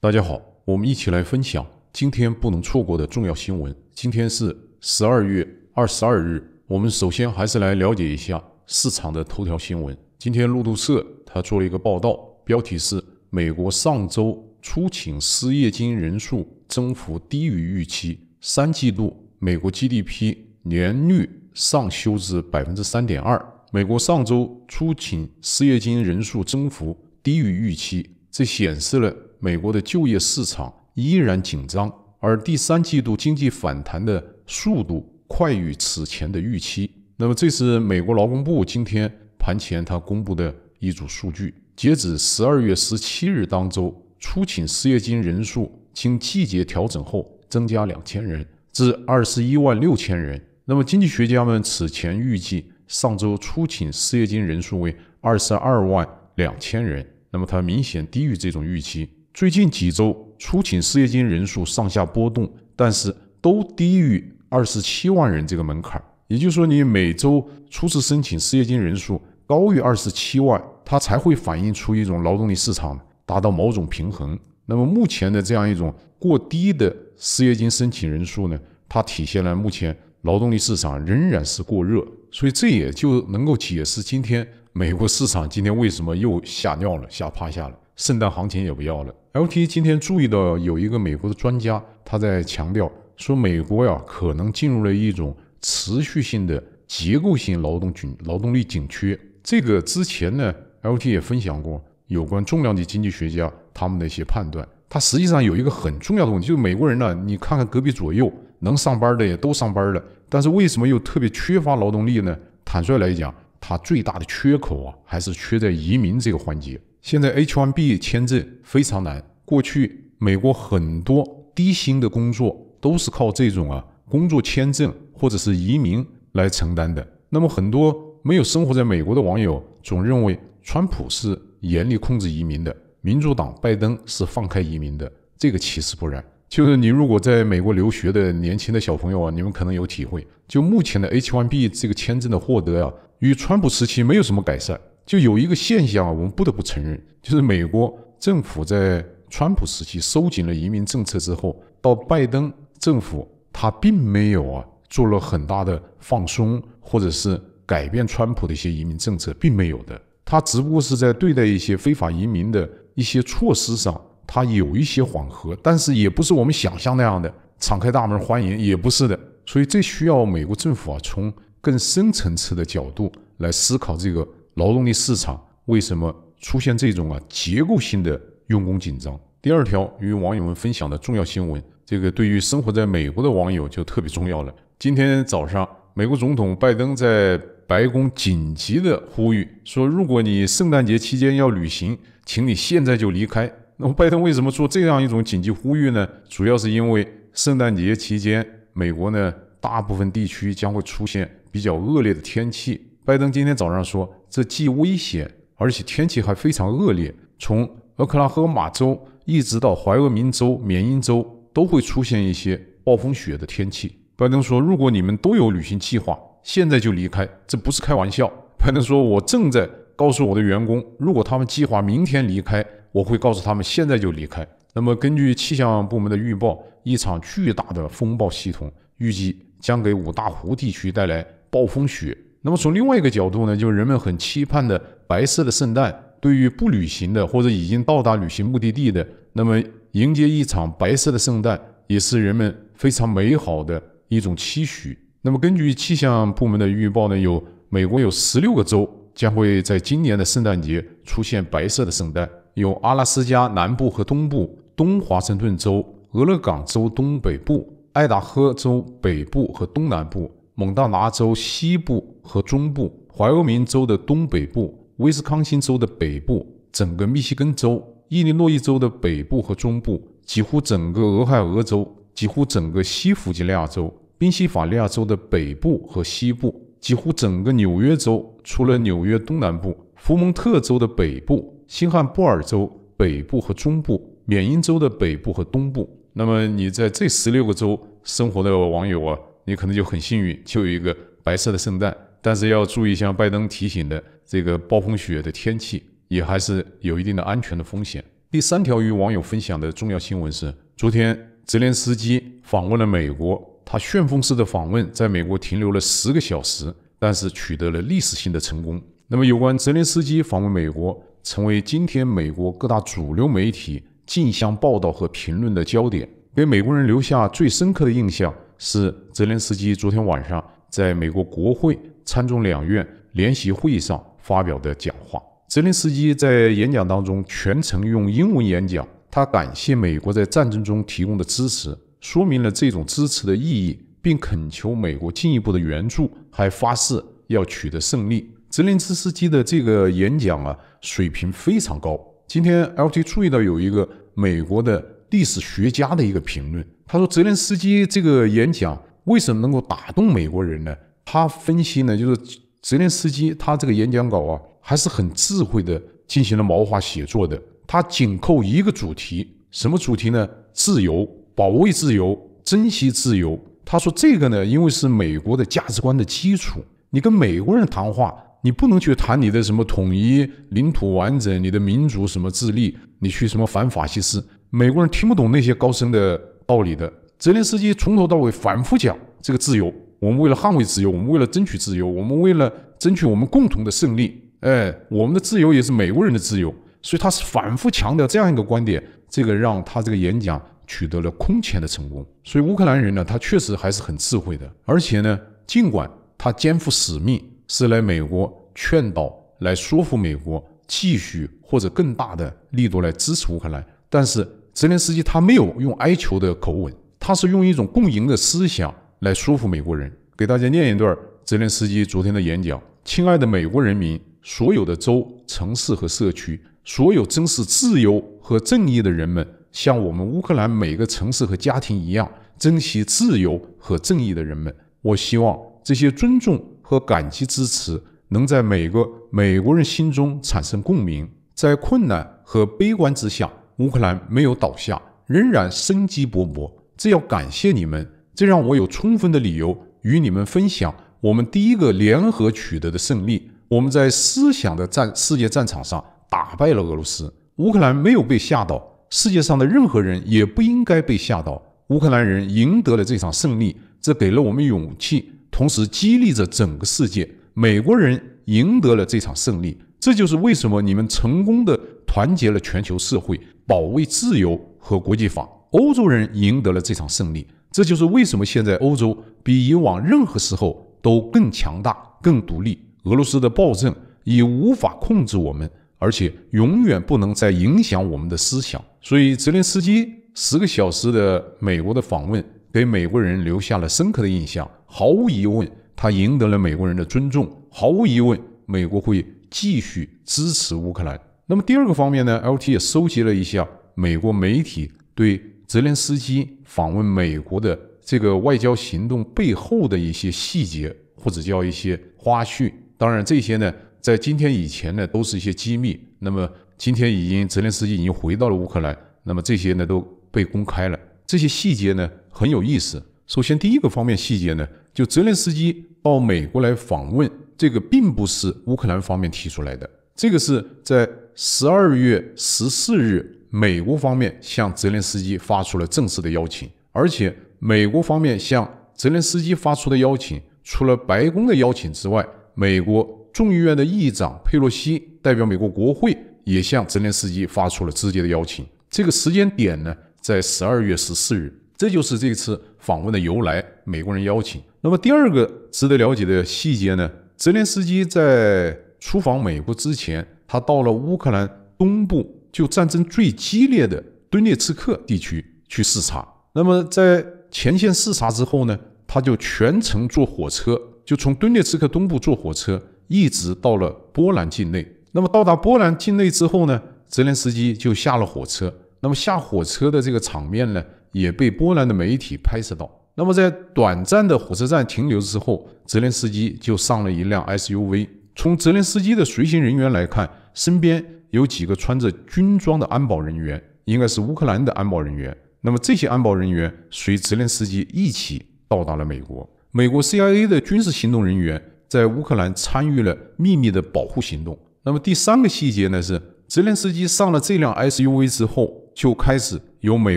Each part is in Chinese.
大家好，我们一起来分享今天不能错过的重要新闻。今天是十二月二十二日，我们首先还是来了解一下市场的头条新闻。今天路透社他做了一个报道，标题是：美国上周初请失业金人数增幅低于预期。三季度美国 GDP 年率上修至百分之三点二。美国上周初请失业金人数增幅低于预期，这显示了。美国的就业市场依然紧张，而第三季度经济反弹的速度快于此前的预期。那么，这是美国劳工部今天盘前他公布的一组数据：截止十二月十七日当周，出勤失业金人数经季节调整后增加两千人，至二十一万六千人。那么，经济学家们此前预计上周出勤失业金人数为二十二万两千人，那么它明显低于这种预期。最近几周，出请失业金人数上下波动，但是都低于二十七万人这个门槛儿。也就是说，你每周初次申请失业金人数高于二十七万，它才会反映出一种劳动力市场达到某种平衡。那么，目前的这样一种过低的失业金申请人数呢，它体现了目前劳动力市场仍然是过热。所以，这也就能够解释今天美国市场今天为什么又吓尿了、吓趴下了。圣诞行情也不要了。L.T. 今天注意到有一个美国的专家，他在强调说，美国呀可能进入了一种持续性的结构性劳动紧、劳动力紧缺。这个之前呢，L.T. 也分享过有关重量级经济学家他们的一些判断。他实际上有一个很重要的问题，就是美国人呢，你看看隔壁左右能上班的也都上班了，但是为什么又特别缺乏劳动力呢？坦率来讲，它最大的缺口啊，还是缺在移民这个环节。现在 H1B 签证非常难。过去美国很多低薪的工作都是靠这种啊工作签证或者是移民来承担的。那么很多没有生活在美国的网友总认为川普是严厉控制移民的，民主党拜登是放开移民的。这个其实不然。就是你如果在美国留学的年轻的小朋友啊，你们可能有体会。就目前的 H1B 这个签证的获得啊，与川普时期没有什么改善。就有一个现象啊，我们不得不承认，就是美国政府在川普时期收紧了移民政策之后，到拜登政府，他并没有啊做了很大的放松，或者是改变川普的一些移民政策，并没有的。他只不过是在对待一些非法移民的一些措施上，他有一些缓和，但是也不是我们想象那样的敞开大门欢迎，也不是的。所以这需要美国政府啊，从更深层次的角度来思考这个。劳动力市场为什么出现这种啊结构性的用工紧张？第二条与网友们分享的重要新闻，这个对于生活在美国的网友就特别重要了。今天早上，美国总统拜登在白宫紧急的呼吁说：“如果你圣诞节期间要旅行，请你现在就离开。”那么，拜登为什么做这样一种紧急呼吁呢？主要是因为圣诞节期间，美国呢大部分地区将会出现比较恶劣的天气。拜登今天早上说，这既危险，而且天气还非常恶劣。从俄克拉荷马州一直到怀俄明州、缅因州，都会出现一些暴风雪的天气。拜登说，如果你们都有旅行计划，现在就离开，这不是开玩笑。拜登说，我正在告诉我的员工，如果他们计划明天离开，我会告诉他们现在就离开。那么，根据气象部门的预报，一场巨大的风暴系统预计将给五大湖地区带来暴风雪。那么从另外一个角度呢，就是人们很期盼的白色的圣诞。对于不旅行的或者已经到达旅行目的地的，那么迎接一场白色的圣诞，也是人们非常美好的一种期许。那么根据气象部门的预报呢，有美国有十六个州将会在今年的圣诞节出现白色的圣诞，有阿拉斯加南部和东部、东华盛顿州、俄勒冈州东北部、爱达荷州北部和东南部。蒙大拿州西部和中部、怀俄明州的东北部、威斯康星州的北部、整个密西根州、伊利诺伊州的北部和中部、几乎整个俄亥俄州、几乎整个西弗吉尼亚州、宾夕法尼亚州的北部和西部、几乎整个纽约州（除了纽约东南部）、福蒙特州的北部、新罕布尔州北部和中部、缅因州的北部和东部。那么，你在这十六个州生活的网友啊？你可能就很幸运，就有一个白色的圣诞。但是要注意，像拜登提醒的这个暴风雪的天气，也还是有一定的安全的风险。第三条与网友分享的重要新闻是，昨天泽连斯基访问了美国，他旋风式的访问在美国停留了十个小时，但是取得了历史性的成功。那么，有关泽连斯基访问美国，成为今天美国各大主流媒体竞相报道和评论的焦点，给美国人留下最深刻的印象。是泽连斯基昨天晚上在美国国会参众两院联席会议上发表的讲话。泽连斯基在演讲当中全程用英文演讲，他感谢美国在战争中提供的支持，说明了这种支持的意义，并恳求美国进一步的援助，还发誓要取得胜利。泽连斯基的这个演讲啊，水平非常高。今天 LT 注意到有一个美国的历史学家的一个评论。他说泽连斯基这个演讲为什么能够打动美国人呢？他分析呢，就是泽连斯基他这个演讲稿啊，还是很智慧的进行了谋划写作的。他紧扣一个主题，什么主题呢？自由，保卫自由，珍惜自由。他说这个呢，因为是美国的价值观的基础。你跟美国人谈话，你不能去谈你的什么统一领土完整，你的民族什么自立，你去什么反法西斯，美国人听不懂那些高深的。道理的，泽连斯基从头到尾反复讲这个自由。我们为了捍卫自由，我们为了争取自由，我们为了争取我们共同的胜利，哎，我们的自由也是美国人的自由。所以他是反复强调这样一个观点，这个让他这个演讲取得了空前的成功。所以乌克兰人呢，他确实还是很智慧的，而且呢，尽管他肩负使命是来美国劝导、来说服美国继续或者更大的力度来支持乌克兰，但是。泽连斯基他没有用哀求的口吻，他是用一种共赢的思想来说服美国人。给大家念一段泽连斯基昨天的演讲：“亲爱的美国人民，所有的州、城市和社区，所有珍视自由和正义的人们，像我们乌克兰每个城市和家庭一样，珍惜自由和正义的人们，我希望这些尊重和感激支持能在每个美国人心中产生共鸣，在困难和悲观之下。”乌克兰没有倒下，仍然生机勃勃。这要感谢你们，这让我有充分的理由与你们分享我们第一个联合取得的胜利。我们在思想的战世界战场上打败了俄罗斯。乌克兰没有被吓倒，世界上的任何人也不应该被吓倒。乌克兰人赢得了这场胜利，这给了我们勇气，同时激励着整个世界。美国人赢得了这场胜利，这就是为什么你们成功的。团结了全球社会，保卫自由和国际法。欧洲人赢得了这场胜利，这就是为什么现在欧洲比以往任何时候都更强大、更独立。俄罗斯的暴政已无法控制我们，而且永远不能再影响我们的思想。所以，泽连斯基十个小时的美国的访问给美国人留下了深刻的印象。毫无疑问，他赢得了美国人的尊重。毫无疑问，美国会继续支持乌克兰。那么第二个方面呢，L.T. 也收集了一下美国媒体对泽连斯基访问美国的这个外交行动背后的一些细节，或者叫一些花絮。当然，这些呢，在今天以前呢，都是一些机密。那么今天已经，泽连斯基已经回到了乌克兰，那么这些呢都被公开了。这些细节呢很有意思。首先，第一个方面细节呢，就泽连斯基到美国来访问，这个并不是乌克兰方面提出来的，这个是在。十二月十四日，美国方面向泽连斯基发出了正式的邀请，而且美国方面向泽连斯基发出的邀请，除了白宫的邀请之外，美国众议院的议长佩洛西代表美国国会也向泽连斯基发出了直接的邀请。这个时间点呢，在十二月十四日，这就是这次访问的由来。美国人邀请。那么，第二个值得了解的细节呢？泽连斯基在出访美国之前。他到了乌克兰东部，就战争最激烈的顿涅茨克地区去视察。那么在前线视察之后呢，他就全程坐火车，就从顿涅茨克东部坐火车，一直到了波兰境内。那么到达波兰境内之后呢，泽连斯基就下了火车。那么下火车的这个场面呢，也被波兰的媒体拍摄到。那么在短暂的火车站停留之后，泽连斯基就上了一辆 SUV。从泽连斯基的随行人员来看，身边有几个穿着军装的安保人员，应该是乌克兰的安保人员。那么这些安保人员随泽连斯基一起到达了美国。美国 CIA 的军事行动人员在乌克兰参与了秘密的保护行动。那么第三个细节呢？是泽连斯基上了这辆 SUV 之后，就开始由美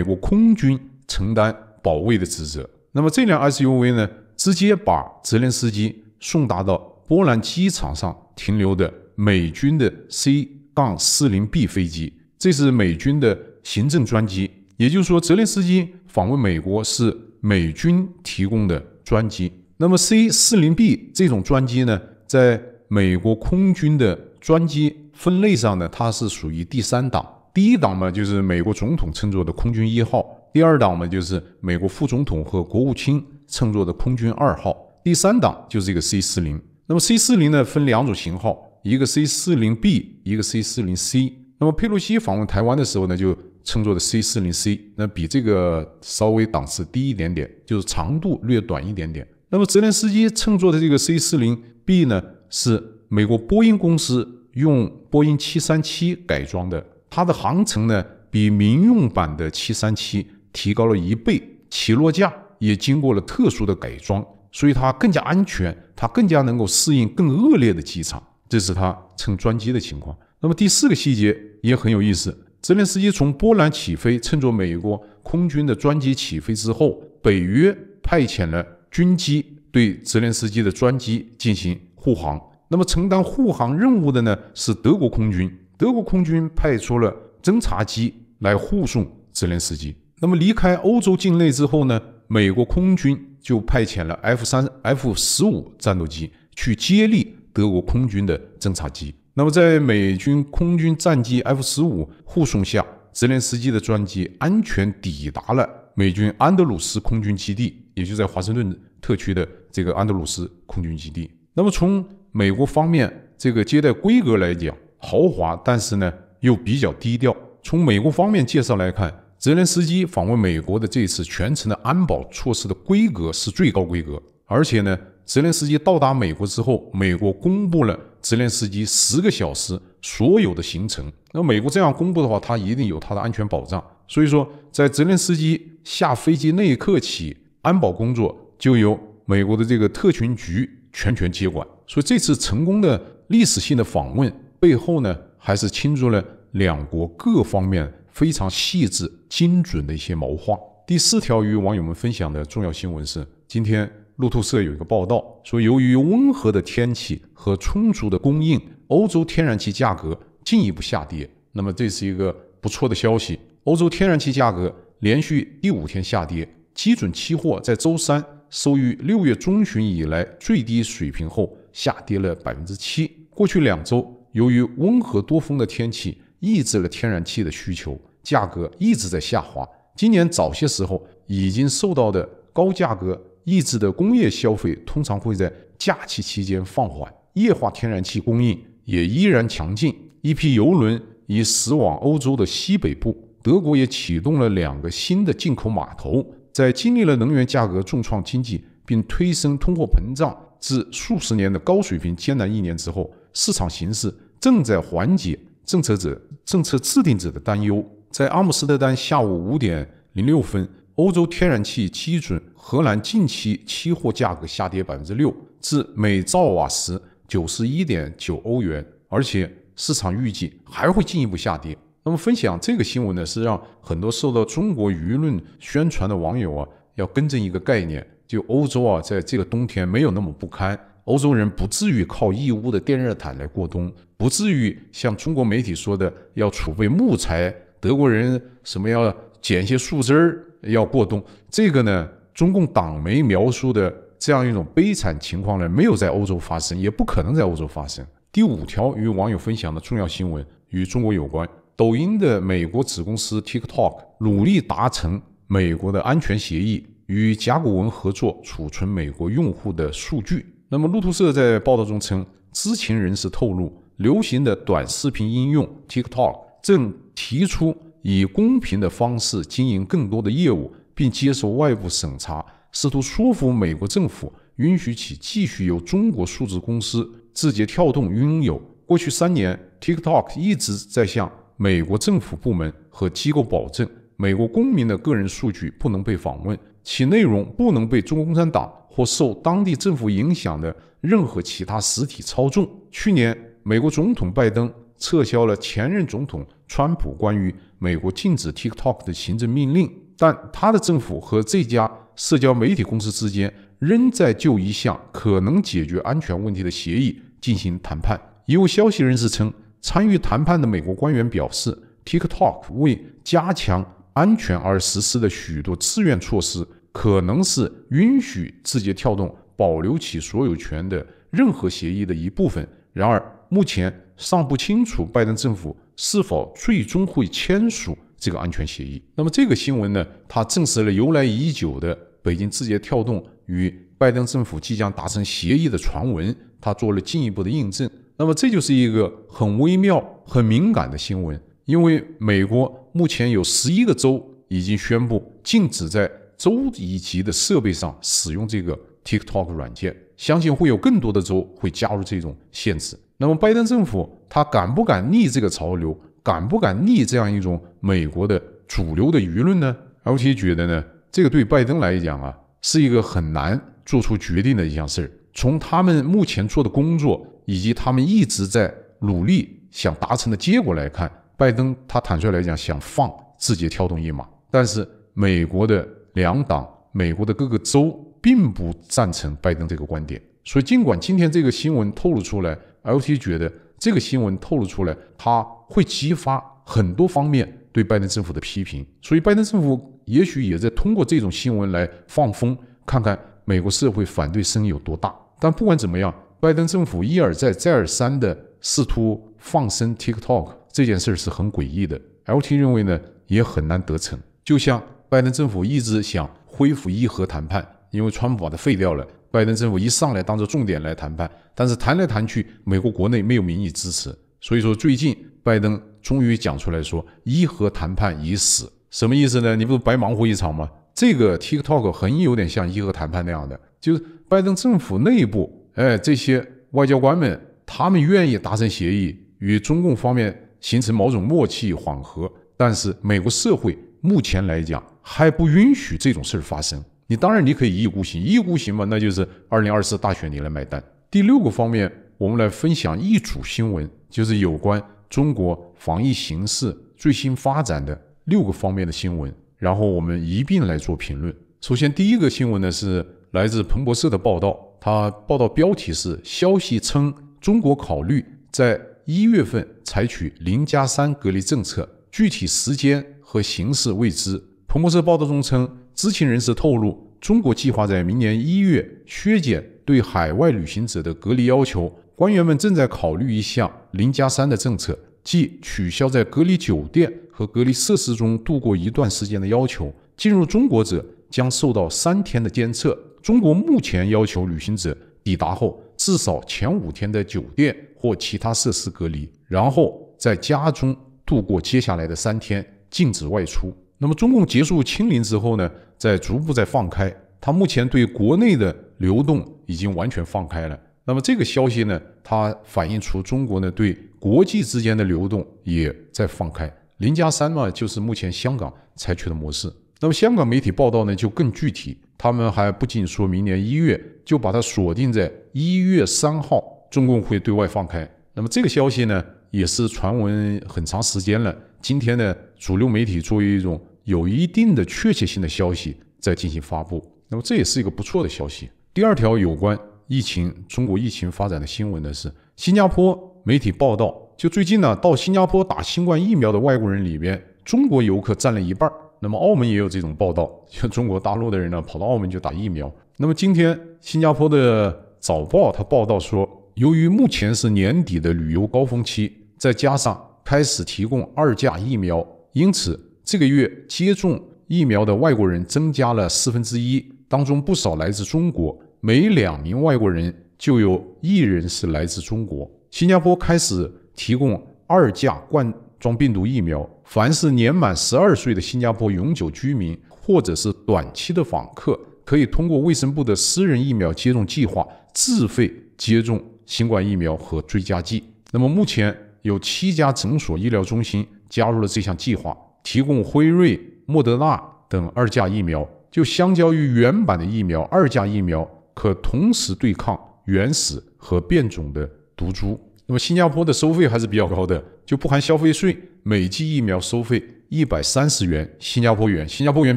国空军承担保卫的职责。那么这辆 SUV 呢，直接把泽连斯基送达到。波兰机场上停留的美军的 C 杠四零 B 飞机，这是美军的行政专机。也就是说，泽连斯基访问美国是美军提供的专机。那么 C 四零 B 这种专机呢，在美国空军的专机分类上呢，它是属于第三档。第一档嘛，就是美国总统乘坐的空军一号；第二档嘛，就是美国副总统和国务卿乘坐的空军二号；第三档就是这个 C 四零。那么 C 四零呢分两种型号，一个 C 四零 B，一个 C 四零 C。那么佩洛西访问台湾的时候呢，就乘坐的 C 四零 C，那比这个稍微档次低一点点，就是长度略短一点点。那么泽连斯基乘坐的这个 C 四零 B 呢，是美国波音公司用波音七三七改装的，它的航程呢比民用版的七三七提高了一倍，起落架也经过了特殊的改装。所以它更加安全，它更加能够适应更恶劣的机场。这是它乘专机的情况。那么第四个细节也很有意思：泽连斯基从波兰起飞，乘坐美国空军的专机起飞之后，北约派遣了军机对泽连斯基的专机进行护航。那么承担护航任务的呢是德国空军，德国空军派出了侦察机来护送泽连斯基。那么离开欧洲境内之后呢，美国空军。就派遣了 F 三 F 十五战斗机去接力德国空军的侦察机。那么，在美军空军战机 F 十五护送下，泽连斯基的专机安全抵达了美军安德鲁斯空军基地，也就在华盛顿特区的这个安德鲁斯空军基地。那么，从美国方面这个接待规格来讲，豪华，但是呢又比较低调。从美国方面介绍来看。泽连斯基访问美国的这次全程的安保措施的规格是最高规格，而且呢，泽连斯基到达美国之后，美国公布了泽连斯基十个小时所有的行程。那美国这样公布的话，他一定有他的安全保障。所以说，在泽连斯基下飞机那一刻起，安保工作就由美国的这个特勤局全权接管。所以这次成功的历史性的访问背后呢，还是倾注了两国各方面。非常细致、精准的一些谋划。第四条与网友们分享的重要新闻是：今天路透社有一个报道说，由于温和的天气和充足的供应，欧洲天然气价格进一步下跌。那么这是一个不错的消息。欧洲天然气价格连续第五天下跌，基准期货在周三收于六月中旬以来最低水平后下跌了百分之七。过去两周，由于温和多风的天气。抑制了天然气的需求，价格一直在下滑。今年早些时候已经受到的高价格抑制的工业消费，通常会在假期期间放缓。液化天然气供应也依然强劲，一批油轮已驶往欧洲的西北部。德国也启动了两个新的进口码头。在经历了能源价格重创经济并推升通货膨胀至数十年的高水平艰难一年之后，市场形势正在缓解。政策者、政策制定者的担忧。在阿姆斯特丹下午五点零六分，欧洲天然气基准荷兰近期期货价格下跌百分之六，至每兆瓦时九十一点九欧元，而且市场预计还会进一步下跌。那么分享这个新闻呢，是让很多受到中国舆论宣传的网友啊，要更正一个概念：就欧洲啊，在这个冬天没有那么不堪，欧洲人不至于靠义乌的电热毯来过冬。不至于像中国媒体说的要储备木材，德国人什么要捡一些树枝儿要过冬，这个呢，中共党媒描述的这样一种悲惨情况呢，没有在欧洲发生，也不可能在欧洲发生。第五条与网友分享的重要新闻与中国有关，抖音的美国子公司 TikTok 努力达成美国的安全协议，与甲骨文合作储存美国用户的数据。那么路透社在报道中称，知情人士透露。流行的短视频应用 TikTok 正提出以公平的方式经营更多的业务，并接受外部审查，试图说服美国政府允许其继续由中国数字公司字节跳动拥有。过去三年，TikTok 一直在向美国政府部门和机构保证，美国公民的个人数据不能被访问，其内容不能被中国共产党或受当地政府影响的任何其他实体操纵。去年。美国总统拜登撤销了前任总统川普关于美国禁止 TikTok 的行政命令，但他的政府和这家社交媒体公司之间仍在就一项可能解决安全问题的协议进行谈判。有消息人士称，参与谈判的美国官员表示，TikTok 为加强安全而实施的许多自愿措施，可能是允许字节跳动保留其所有权的任何协议的一部分。然而，目前尚不清楚拜登政府是否最终会签署这个安全协议。那么这个新闻呢？它证实了由来已久的北京字节跳动与拜登政府即将达成协议的传闻，它做了进一步的印证。那么这就是一个很微妙、很敏感的新闻，因为美国目前有十一个州已经宣布禁止在州一级的设备上使用这个 TikTok 软件，相信会有更多的州会加入这种限制。那么，拜登政府他敢不敢逆这个潮流，敢不敢逆这样一种美国的主流的舆论呢？L.T. 觉得呢，这个对拜登来讲啊，是一个很难做出决定的一项事儿。从他们目前做的工作以及他们一直在努力想达成的结果来看，拜登他坦率来讲想放“字节跳动”一马，但是美国的两党、美国的各个州并不赞成拜登这个观点。所以，尽管今天这个新闻透露出来，L.T. 觉得这个新闻透露出来，它会激发很多方面对拜登政府的批评，所以拜登政府也许也在通过这种新闻来放风，看看美国社会反对声有多大。但不管怎么样，拜登政府一而再、再而三的试图放生 TikTok 这件事是很诡异的。L.T. 认为呢，也很难得逞。就像拜登政府一直想恢复伊核谈判，因为川普把它废掉了。拜登政府一上来当着重点来谈判，但是谈来谈去，美国国内没有民意支持，所以说最近拜登终于讲出来说“伊核谈判已死”，什么意思呢？你不是白忙活一场吗？这个 TikTok 很有点像伊核谈判那样的，就是拜登政府内部，哎，这些外交官们，他们愿意达成协议，与中共方面形成某种默契缓和，但是美国社会目前来讲还不允许这种事儿发生。你当然你可以一意孤行，一意孤行嘛，那就是二零二四大选你来买单。第六个方面，我们来分享一组新闻，就是有关中国防疫形势最新发展的六个方面的新闻，然后我们一并来做评论。首先第一个新闻呢是来自彭博社的报道，它报道标题是：消息称中国考虑在一月份采取零加三隔离政策，具体时间和形式未知。彭博社报道中称，知情人士透露，中国计划在明年一月削减对海外旅行者的隔离要求。官员们正在考虑一项“零加三”的政策，即取消在隔离酒店和隔离设施中度过一段时间的要求。进入中国者将受到三天的监测。中国目前要求旅行者抵达后至少前五天在酒店或其他设施隔离，然后在家中度过接下来的三天，禁止外出。那么中共结束清零之后呢，在逐步在放开，它目前对国内的流动已经完全放开了。那么这个消息呢，它反映出中国呢对国际之间的流动也在放开。零加三嘛，就是目前香港采取的模式。那么香港媒体报道呢就更具体，他们还不仅说明年一月就把它锁定在一月三号，中共会对外放开。那么这个消息呢，也是传闻很长时间了。今天呢，主流媒体作为一种。有一定的确切性的消息在进行发布，那么这也是一个不错的消息。第二条有关疫情、中国疫情发展的新闻呢，是，新加坡媒体报道，就最近呢，到新加坡打新冠疫苗的外国人里边，中国游客占了一半。那么澳门也有这种报道，像中国大陆的人呢，跑到澳门就打疫苗。那么今天新加坡的早报它报道说，由于目前是年底的旅游高峰期，再加上开始提供二价疫苗，因此。这个月接种疫苗的外国人增加了四分之一，当中不少来自中国，每两名外国人就有一人是来自中国。新加坡开始提供二价冠状病毒疫苗，凡是年满十二岁的新加坡永久居民或者是短期的访客，可以通过卫生部的私人疫苗接种计划自费接种新冠疫苗和追加剂。那么目前有七家诊所医疗中心加入了这项计划。提供辉瑞、莫德纳等二价疫苗，就相较于原版的疫苗，二价疫苗可同时对抗原始和变种的毒株。那么，新加坡的收费还是比较高的，就不含消费税，每剂疫苗收费一百三十元新加坡元。新加坡元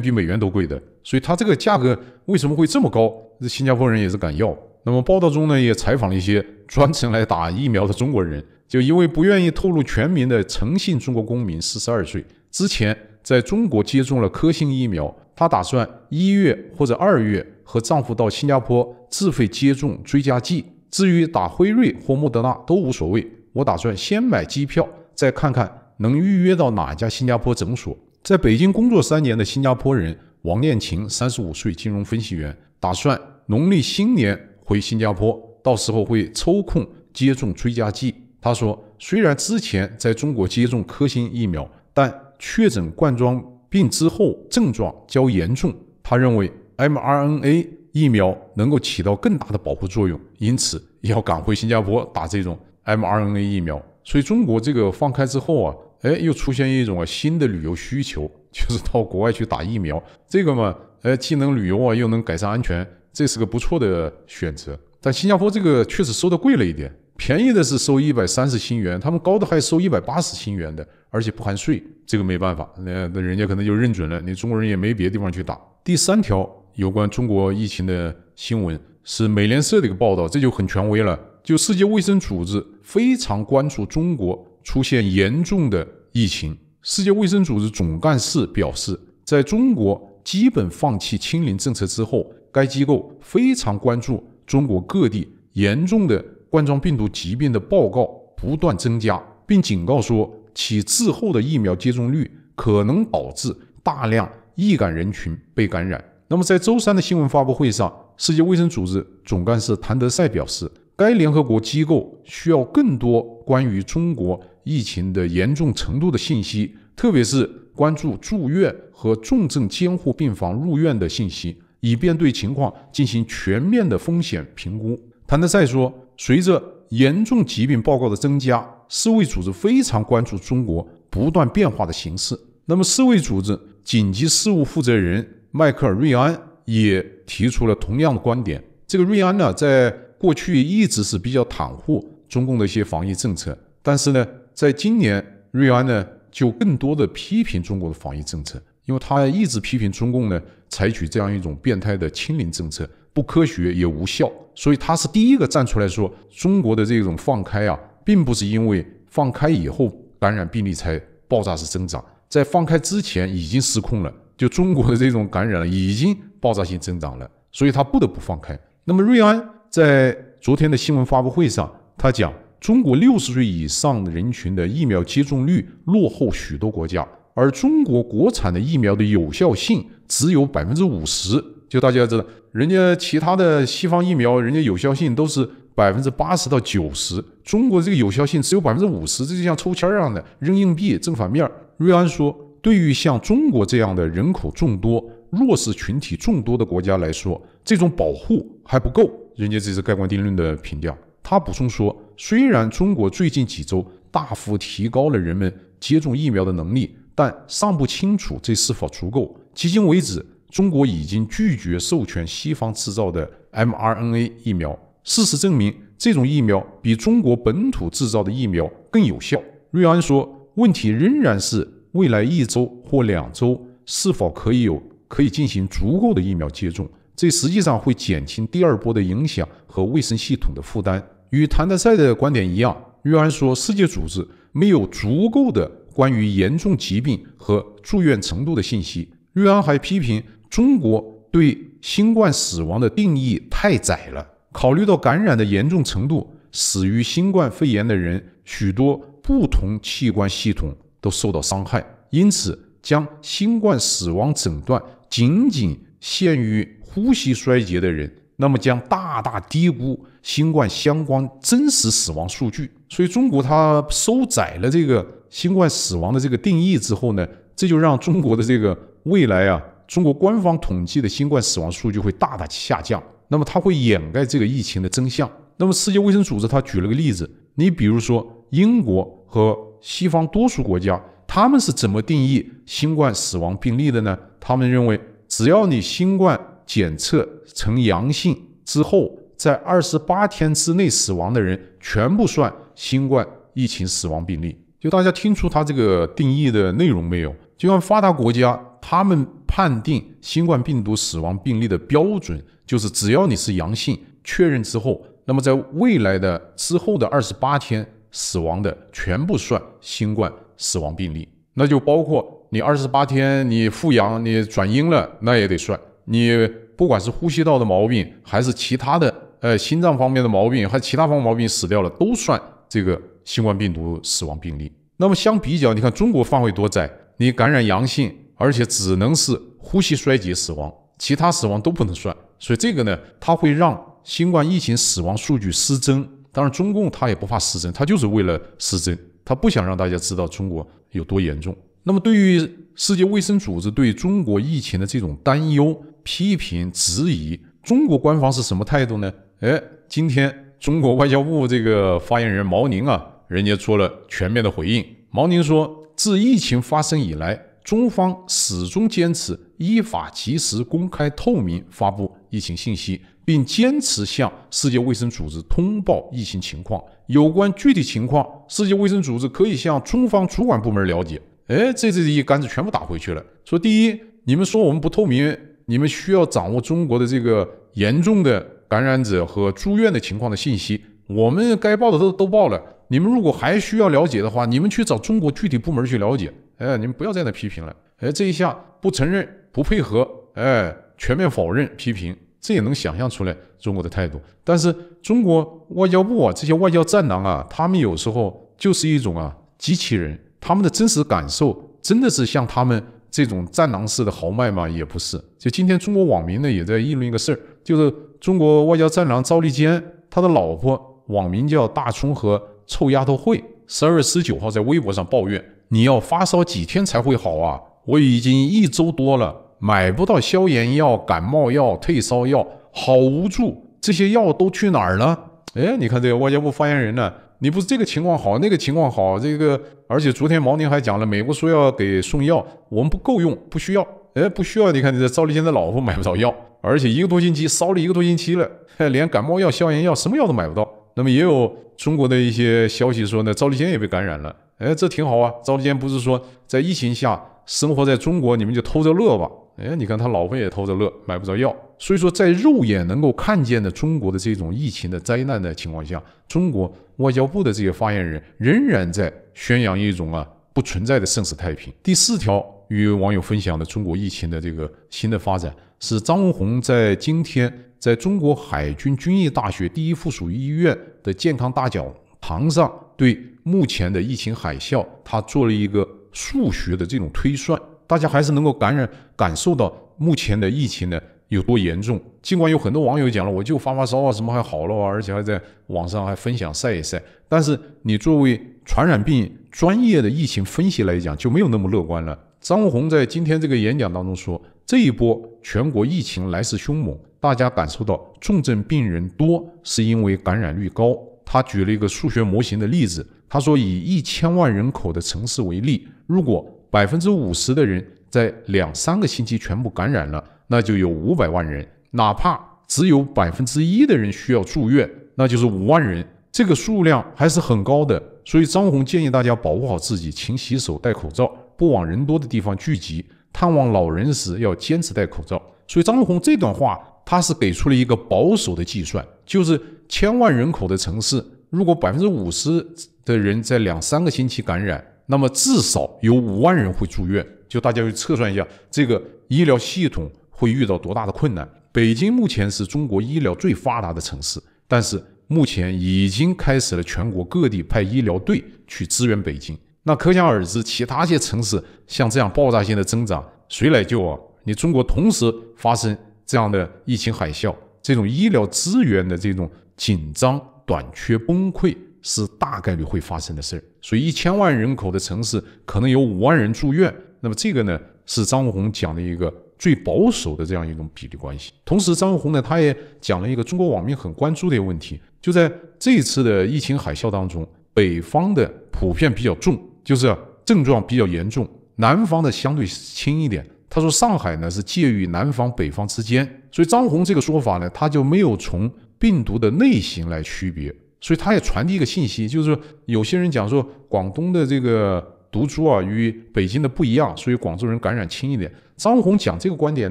比美元都贵的，所以它这个价格为什么会这么高？这新加坡人也是敢要。那么，报道中呢也采访了一些专程来打疫苗的中国人，就一位不愿意透露全名的诚信中国公民，四十二岁。之前在中国接种了科兴疫苗，她打算一月或者二月和丈夫到新加坡自费接种追加剂。至于打辉瑞或莫德纳都无所谓，我打算先买机票，再看看能预约到哪家新加坡诊所。在北京工作三年的新加坡人王念琴，三十五岁，金融分析员，打算农历新年回新加坡，到时候会抽空接种追加剂。她说，虽然之前在中国接种科兴疫苗，但确诊冠状病之后症状较严重，他认为 mRNA 疫苗能够起到更大的保护作用，因此要赶回新加坡打这种 mRNA 疫苗。所以中国这个放开之后啊，哎，又出现一种新的旅游需求，就是到国外去打疫苗。这个嘛，哎，既能旅游啊，又能改善安全，这是个不错的选择。但新加坡这个确实收的贵了一点。便宜的是收一百三十新元，他们高的还收一百八十新元的，而且不含税，这个没办法，那那人家可能就认准了，你中国人也没别的地方去打。第三条有关中国疫情的新闻是美联社的一个报道，这就很权威了。就世界卫生组织非常关注中国出现严重的疫情。世界卫生组织总干事表示，在中国基本放弃清零政策之后，该机构非常关注中国各地严重的。冠状病毒疾病的报告不断增加，并警告说，其滞后的疫苗接种率可能导致大量易感人群被感染。那么，在周三的新闻发布会上，世界卫生组织总干事谭德赛表示，该联合国机构需要更多关于中国疫情的严重程度的信息，特别是关注住院和重症监护病房入院的信息，以便对情况进行全面的风险评估。谭德赛说。随着严重疾病报告的增加，世卫组织非常关注中国不断变化的形势。那么，世卫组织紧急事务负责人迈克尔·瑞安也提出了同样的观点。这个瑞安呢，在过去一直是比较袒护中共的一些防疫政策，但是呢，在今年，瑞安呢就更多的批评中国的防疫政策，因为他一直批评中共呢采取这样一种变态的清零政策，不科学也无效。所以他是第一个站出来说，中国的这种放开啊，并不是因为放开以后感染病例才爆炸式增长，在放开之前已经失控了。就中国的这种感染已经爆炸性增长了，所以他不得不放开。那么瑞安在昨天的新闻发布会上，他讲中国六十岁以上人群的疫苗接种率落后许多国家，而中国国产的疫苗的有效性只有百分之五十。就大家知道，人家其他的西方疫苗，人家有效性都是百分之八十到九十，中国这个有效性只有百分之五十，这就像抽签儿样的，扔硬币正反面儿。瑞安说，对于像中国这样的人口众多、弱势群体众多的国家来说，这种保护还不够。人家这是盖棺定论的评价。他补充说，虽然中国最近几周大幅提高了人们接种疫苗的能力，但尚不清楚这是否足够。迄今为止。中国已经拒绝授权西方制造的 mRNA 疫苗。事实证明，这种疫苗比中国本土制造的疫苗更有效。瑞安说：“问题仍然是未来一周或两周是否可以有可以进行足够的疫苗接种，这实际上会减轻第二波的影响和卫生系统的负担。”与谭德塞的观点一样，瑞安说：“世界组织没有足够的关于严重疾病和住院程度的信息。”瑞安还批评。中国对新冠死亡的定义太窄了。考虑到感染的严重程度，死于新冠肺炎的人许多不同器官系统都受到伤害，因此将新冠死亡诊断仅仅限于呼吸衰竭的人，那么将大大低估新冠相关真实死亡数据。所以，中国它收窄了这个新冠死亡的这个定义之后呢，这就让中国的这个未来啊。中国官方统计的新冠死亡数据会大大下降，那么它会掩盖这个疫情的真相。那么世界卫生组织它举了个例子，你比如说英国和西方多数国家，他们是怎么定义新冠死亡病例的呢？他们认为，只要你新冠检测呈阳性之后，在二十八天之内死亡的人，全部算新冠疫情死亡病例。就大家听出它这个定义的内容没有？就像发达国家，他们判定新冠病毒死亡病例的标准，就是只要你是阳性确认之后，那么在未来的之后的二十八天死亡的全部算新冠死亡病例，那就包括你二十八天你复阳你转阴了，那也得算。你不管是呼吸道的毛病，还是其他的呃心脏方面的毛病，还是其他方毛病死掉了，都算这个新冠病毒死亡病例。那么相比较，你看中国范围多窄。你感染阳性，而且只能是呼吸衰竭死亡，其他死亡都不能算。所以这个呢，它会让新冠疫情死亡数据失真。当然，中共他也不怕失真，他就是为了失真，他不想让大家知道中国有多严重。那么，对于世界卫生组织对中国疫情的这种担忧、批评、质疑，中国官方是什么态度呢？哎，今天中国外交部这个发言人毛宁啊，人家做了全面的回应。毛宁说。自疫情发生以来，中方始终坚持依法、及时、公开、透明发布疫情信息，并坚持向世界卫生组织通报疫情情况。有关具体情况，世界卫生组织可以向中方主管部门了解。哎，这这一杆子全部打回去了，说第一，你们说我们不透明，你们需要掌握中国的这个严重的感染者和住院的情况的信息，我们该报的都都报了。你们如果还需要了解的话，你们去找中国具体部门去了解。哎，你们不要再那批评了。哎，这一下不承认，不配合，哎，全面否认、批评，这也能想象出来中国的态度。但是中国外交部啊，这些外交战狼啊，他们有时候就是一种啊机器人，他们的真实感受真的是像他们这种战狼式的豪迈吗？也不是。就今天中国网民呢也在议论一个事儿，就是中国外交战狼赵立坚他的老婆，网名叫大葱和。臭丫头会十二月十九号在微博上抱怨：“你要发烧几天才会好啊？我已经一周多了，买不到消炎药、感冒药、退烧药，好无助！这些药都去哪儿了？”哎，你看这个外交部发言人呢，你不是这个情况好，那个情况好，这个而且昨天毛宁还讲了，美国说要给送药，我们不够用，不需要。哎，不需要。你看，你这赵立坚的老婆买不着药，而且一个多星期烧了一个多星期了，连感冒药、消炎药什么药都买不到。那么也有。中国的一些消息说呢，赵立坚也被感染了。哎，这挺好啊！赵立坚不是说在疫情下生活在中国，你们就偷着乐吧？哎，你看他老婆也偷着乐，买不着药。所以说，在肉眼能够看见的中国的这种疫情的灾难的情况下，中国外交部的这些发言人仍然在宣扬一种啊不存在的盛世太平。第四条与网友分享的中国疫情的这个新的发展，是张文宏在今天。在中国海军军医大学第一附属医院的健康大讲堂上，对目前的疫情海啸，他做了一个数学的这种推算，大家还是能够感染感受到目前的疫情呢有多严重。尽管有很多网友讲了，我就发发烧啊，什么还好了啊，而且还在网上还分享晒一晒，但是你作为传染病专业的疫情分析来讲，就没有那么乐观了。张红在今天这个演讲当中说，这一波全国疫情来势凶猛。大家感受到重症病人多是因为感染率高。他举了一个数学模型的例子，他说以一千万人口的城市为例，如果百分之五十的人在两三个星期全部感染了，那就有五百万人；哪怕只有百分之一的人需要住院，那就是五万人，这个数量还是很高的。所以张红建议大家保护好自己，勤洗手、戴口罩，不往人多的地方聚集。探望老人时要坚持戴口罩。所以张红这段话。他是给出了一个保守的计算，就是千万人口的城市，如果百分之五十的人在两三个星期感染，那么至少有五万人会住院。就大家去测算一下，这个医疗系统会遇到多大的困难。北京目前是中国医疗最发达的城市，但是目前已经开始了全国各地派医疗队去支援北京。那可想而知，其他些城市像这样爆炸性的增长，谁来救啊？你中国同时发生。这样的疫情海啸，这种医疗资源的这种紧张、短缺、崩溃是大概率会发生的事儿。所以，一千万人口的城市可能有五万人住院。那么，这个呢是张文宏讲的一个最保守的这样一种比例关系。同时，张文宏呢他也讲了一个中国网民很关注的一个问题，就在这一次的疫情海啸当中，北方的普遍比较重，就是症状比较严重，南方的相对轻一点。他说：“上海呢是介于南方北方之间，所以张红这个说法呢，他就没有从病毒的类型来区别，所以他也传递一个信息，就是说有些人讲说广东的这个毒株啊与北京的不一样，所以广州人感染轻一点。张红讲这个观点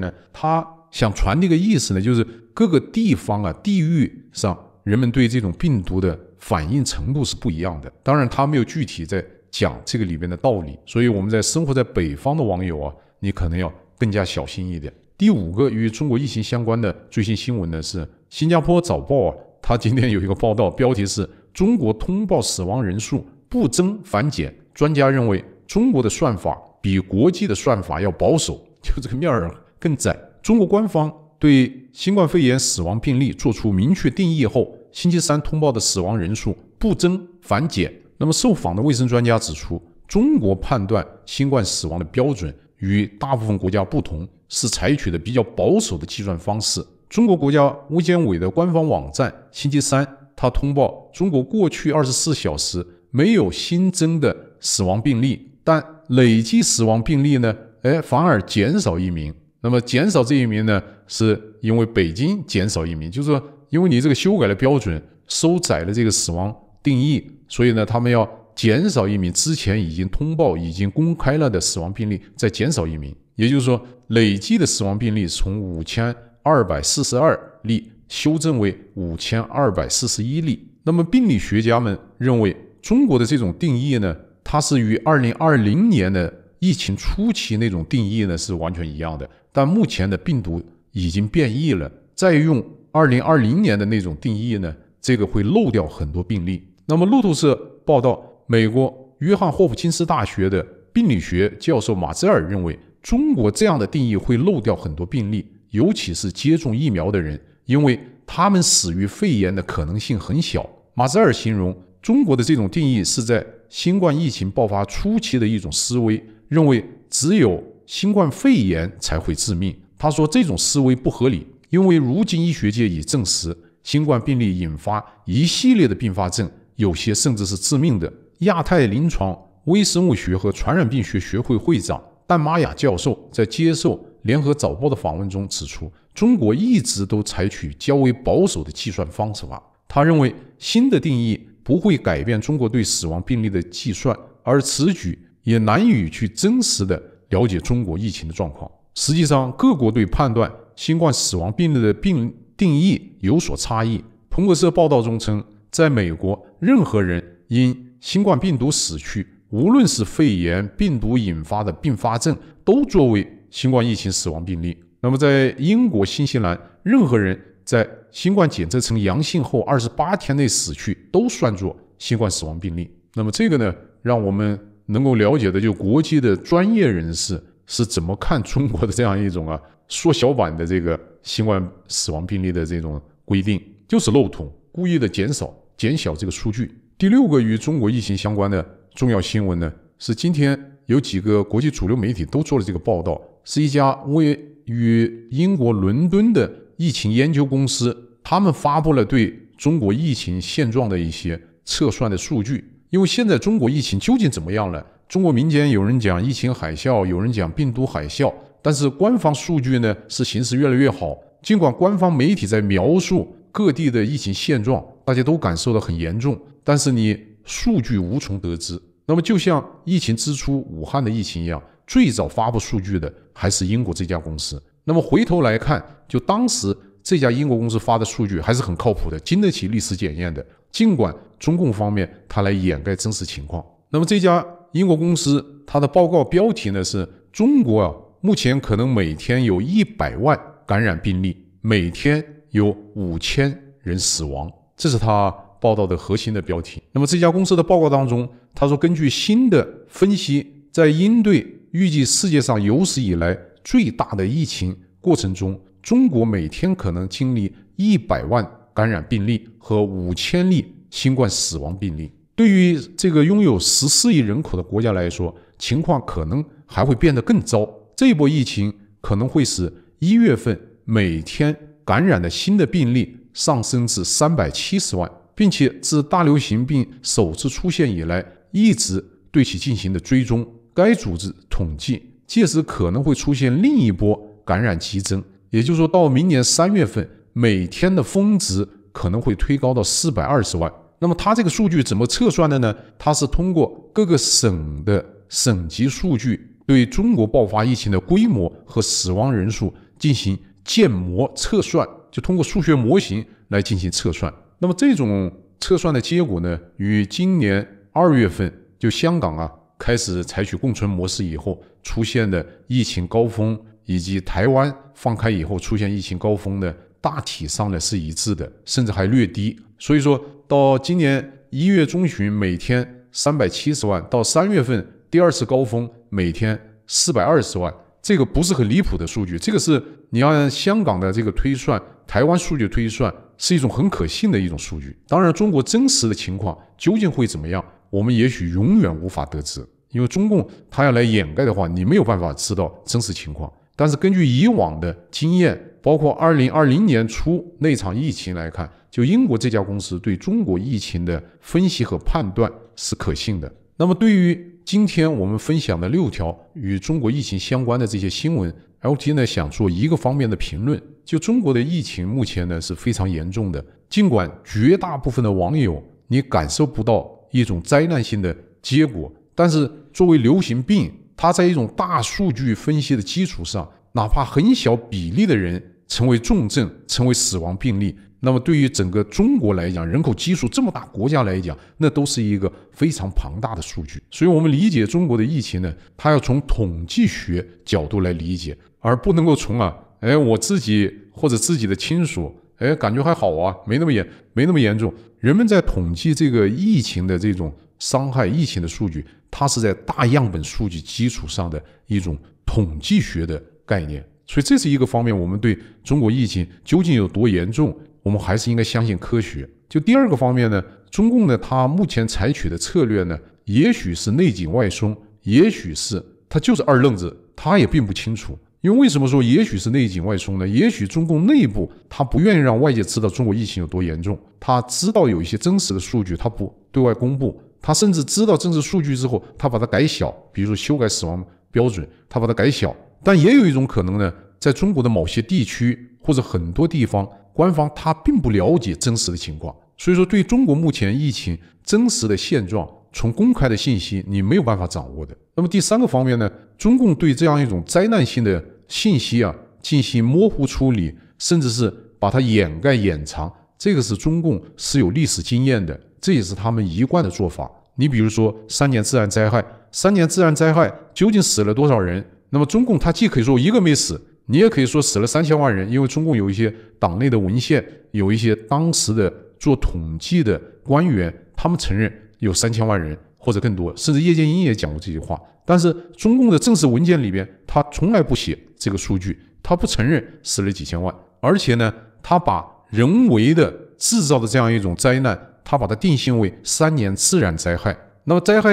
呢，他想传递个意思呢，就是各个地方啊地域上人们对这种病毒的反应程度是不一样的。当然他没有具体在讲这个里面的道理，所以我们在生活在北方的网友啊。”你可能要更加小心一点。第五个与中国疫情相关的最新新闻呢？是《新加坡早报》啊，它今天有一个报道，标题是“中国通报死亡人数不增反减”。专家认为，中国的算法比国际的算法要保守，就这个面儿更窄。中国官方对新冠肺炎死亡病例做出明确定义后，星期三通报的死亡人数不增反减。那么，受访的卫生专家指出，中国判断新冠死亡的标准。与大部分国家不同，是采取的比较保守的计算方式。中国国家卫健委的官方网站星期三，它通报中国过去二十四小时没有新增的死亡病例，但累计死亡病例呢，哎，反而减少一名。那么减少这一名呢，是因为北京减少一名，就是说因为你这个修改了标准收窄了这个死亡定义，所以呢，他们要。减少一名之前已经通报、已经公开了的死亡病例，再减少一名，也就是说，累计的死亡病例从五千二百四十二例修正为五千二百四十一例。那么，病理学家们认为，中国的这种定义呢，它是与二零二零年的疫情初期那种定义呢是完全一样的。但目前的病毒已经变异了，再用二零二零年的那种定义呢，这个会漏掉很多病例。那么，路透社报道。美国约翰霍普金斯大学的病理学教授马兹尔认为，中国这样的定义会漏掉很多病例，尤其是接种疫苗的人，因为他们死于肺炎的可能性很小。马兹尔形容中国的这种定义是在新冠疫情爆发初期的一种思维，认为只有新冠肺炎才会致命。他说这种思维不合理，因为如今医学界已证实，新冠病例引发一系列的并发症，有些甚至是致命的。亚太临床微生物学和传染病学学会会长但玛雅教授在接受联合早报的访问中指出，中国一直都采取较为保守的计算方式法。他认为新的定义不会改变中国对死亡病例的计算，而此举也难以去真实的了解中国疫情的状况。实际上，各国对判断新冠死亡病例的病定义有所差异。彭博社报道中称，在美国，任何人因新冠病毒死去，无论是肺炎病毒引发的并发症，都作为新冠疫情死亡病例。那么，在英国、新西兰，任何人在新冠检测呈阳性后二十八天内死去，都算作新冠死亡病例。那么，这个呢，让我们能够了解的，就国际的专业人士是怎么看中国的这样一种啊，缩小版的这个新冠死亡病例的这种规定，就是漏桶，故意的减少、减小这个数据。第六个与中国疫情相关的重要新闻呢，是今天有几个国际主流媒体都做了这个报道，是一家位于英国伦敦的疫情研究公司，他们发布了对中国疫情现状的一些测算的数据。因为现在中国疫情究竟怎么样了？中国民间有人讲疫情海啸，有人讲病毒海啸，但是官方数据呢是形势越来越好。尽管官方媒体在描述各地的疫情现状，大家都感受到很严重。但是你数据无从得知，那么就像疫情之初武汉的疫情一样，最早发布数据的还是英国这家公司。那么回头来看，就当时这家英国公司发的数据还是很靠谱的，经得起历史检验的。尽管中共方面他来掩盖真实情况，那么这家英国公司它的报告标题呢是“中国啊，目前可能每天有一百万感染病例，每天有五千人死亡”，这是他。报道的核心的标题。那么这家公司的报告当中，他说，根据新的分析，在应对预计世界上有史以来最大的疫情过程中，中国每天可能经历一百万感染病例和五千例新冠死亡病例。对于这个拥有十四亿人口的国家来说，情况可能还会变得更糟。这一波疫情可能会使一月份每天感染的新的病例上升至三百七十万。并且自大流行病首次出现以来，一直对其进行的追踪。该组织统计，届时可能会出现另一波感染激增，也就是说到明年三月份，每天的峰值可能会推高到四百二十万。那么它这个数据怎么测算的呢？它是通过各个省的省级数据，对中国爆发疫情的规模和死亡人数进行建模测算，就通过数学模型来进行测算。那么这种测算的结果呢，与今年二月份就香港啊开始采取共存模式以后出现的疫情高峰，以及台湾放开以后出现疫情高峰呢，大体上呢是一致的，甚至还略低。所以说到今年一月中旬每天三百七十万，到三月份第二次高峰每天四百二十万。这个不是很离谱的数据，这个是你要按香港的这个推算，台湾数据推算是一种很可信的一种数据。当然，中国真实的情况究竟会怎么样，我们也许永远无法得知，因为中共他要来掩盖的话，你没有办法知道真实情况。但是根据以往的经验，包括二零二零年初那场疫情来看，就英国这家公司对中国疫情的分析和判断是可信的。那么对于，今天我们分享的六条与中国疫情相关的这些新闻，LT 呢想做一个方面的评论。就中国的疫情目前呢是非常严重的，尽管绝大部分的网友你感受不到一种灾难性的结果，但是作为流行病，它在一种大数据分析的基础上，哪怕很小比例的人成为重症，成为死亡病例。那么，对于整个中国来讲，人口基数这么大，国家来讲，那都是一个非常庞大的数据。所以，我们理解中国的疫情呢，它要从统计学角度来理解，而不能够从啊，哎，我自己或者自己的亲属，哎，感觉还好啊，没那么严，没那么严重。人们在统计这个疫情的这种伤害疫情的数据，它是在大样本数据基础上的一种统计学的概念。所以这是一个方面，我们对中国疫情究竟有多严重，我们还是应该相信科学。就第二个方面呢，中共呢，他目前采取的策略呢，也许是内紧外松，也许是他就是二愣子，他也并不清楚。因为为什么说也许是内紧外松呢？也许中共内部他不愿意让外界知道中国疫情有多严重，他知道有一些真实的数据他不对外公布，他甚至知道政治数据之后，他把它改小，比如说修改死亡标准，他把它改小。但也有一种可能呢，在中国的某些地区或者很多地方，官方他并不了解真实的情况，所以说对中国目前疫情真实的现状，从公开的信息你没有办法掌握的。那么第三个方面呢，中共对这样一种灾难性的信息啊进行模糊处理，甚至是把它掩盖掩藏，这个是中共是有历史经验的，这也是他们一贯的做法。你比如说三年自然灾害，三年自然灾害究竟死了多少人？那么，中共他既可以说一个没死，你也可以说死了三千万人，因为中共有一些党内的文献，有一些当时的做统计的官员，他们承认有三千万人或者更多，甚至叶剑英也讲过这句话。但是，中共的正式文件里边，他从来不写这个数据，他不承认死了几千万，而且呢，他把人为的制造的这样一种灾难，他把它定性为三年自然灾害。那么，灾害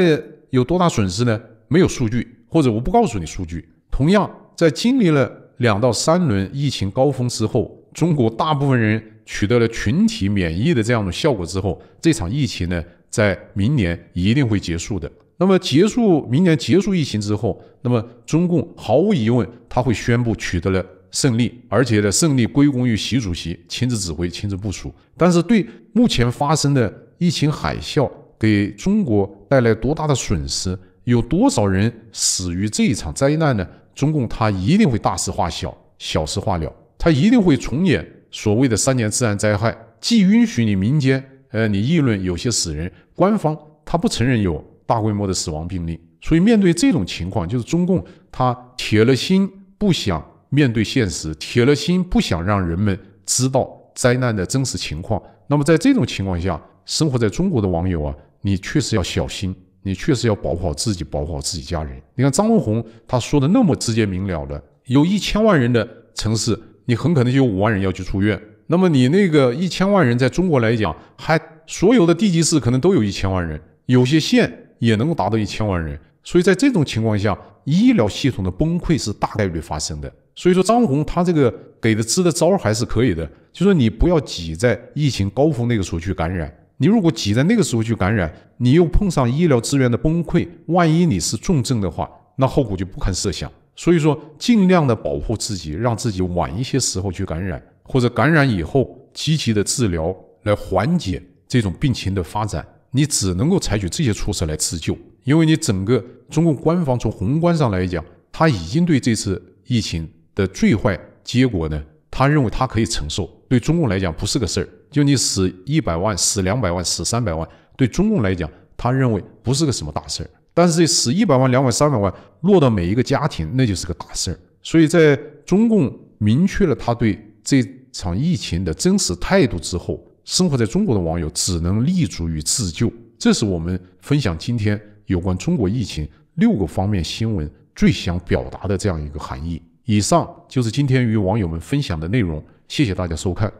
有多大损失呢？没有数据。或者我不告诉你数据。同样，在经历了两到三轮疫情高峰之后，中国大部分人取得了群体免疫的这样的效果之后，这场疫情呢，在明年一定会结束的。那么结束明年结束疫情之后，那么中共毫无疑问他会宣布取得了胜利，而且呢，胜利归功于习主席亲自指挥、亲自部署。但是对目前发生的疫情海啸，给中国带来多大的损失？有多少人死于这一场灾难呢？中共他一定会大事化小，小事化了，他一定会重演所谓的三年自然灾害。既允许你民间，呃，你议论有些死人，官方他不承认有大规模的死亡病例。所以面对这种情况，就是中共他铁了心不想面对现实，铁了心不想让人们知道灾难的真实情况。那么在这种情况下，生活在中国的网友啊，你确实要小心。你确实要保护好自己，保护好自己家人。你看张文宏他说的那么直接明了的，有一千万人的城市，你很可能就有五万人要去住院。那么你那个一千万人，在中国来讲，还所有的地级市可能都有一千万人，有些县也能够达到一千万人。所以在这种情况下，医疗系统的崩溃是大概率发生的。所以说，张文红他这个给的支的招还是可以的，就说你不要挤在疫情高峰那个时候去感染。你如果挤在那个时候去感染，你又碰上医疗资源的崩溃，万一你是重症的话，那后果就不堪设想。所以说，尽量的保护自己，让自己晚一些时候去感染，或者感染以后积极的治疗来缓解这种病情的发展。你只能够采取这些措施来自救，因为你整个中共官方从宏观上来讲，他已经对这次疫情的最坏结果呢，他认为他可以承受。对中共来讲，不是个事儿。就你死一百万、死两百万、死三百万，对中共来讲，他认为不是个什么大事儿。但是这死一百万、两百、三百万，落到每一个家庭，那就是个大事儿。所以在中共明确了他对这场疫情的真实态度之后，生活在中国的网友只能立足于自救。这是我们分享今天有关中国疫情六个方面新闻最想表达的这样一个含义。以上就是今天与网友们分享的内容，谢谢大家收看。